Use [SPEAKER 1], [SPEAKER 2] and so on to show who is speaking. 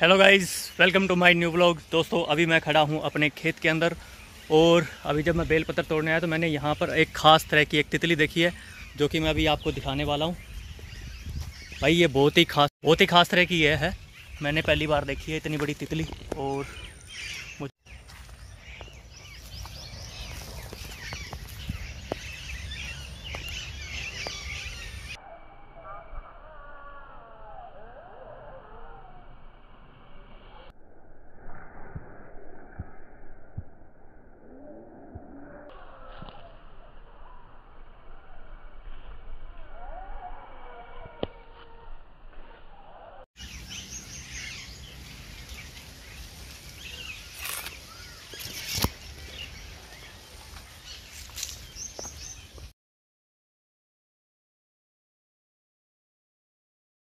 [SPEAKER 1] hello guys welcome to my new blog दोस्तों अभी मैं खड़ा हूँ अपने खेत के अंदर और अभी जब मैं बेल पत्थर तोड़ने आया तो मैंने यहाँ पर एक ख़ास तरह की एक तितली देखी है जो कि मैं अभी आपको दिखाने वाला हूँ भाई ये बहुत ही खास बहुत ही खास तरह की यह है मैंने पहली बार देखी है इतनी बड़ी तितली और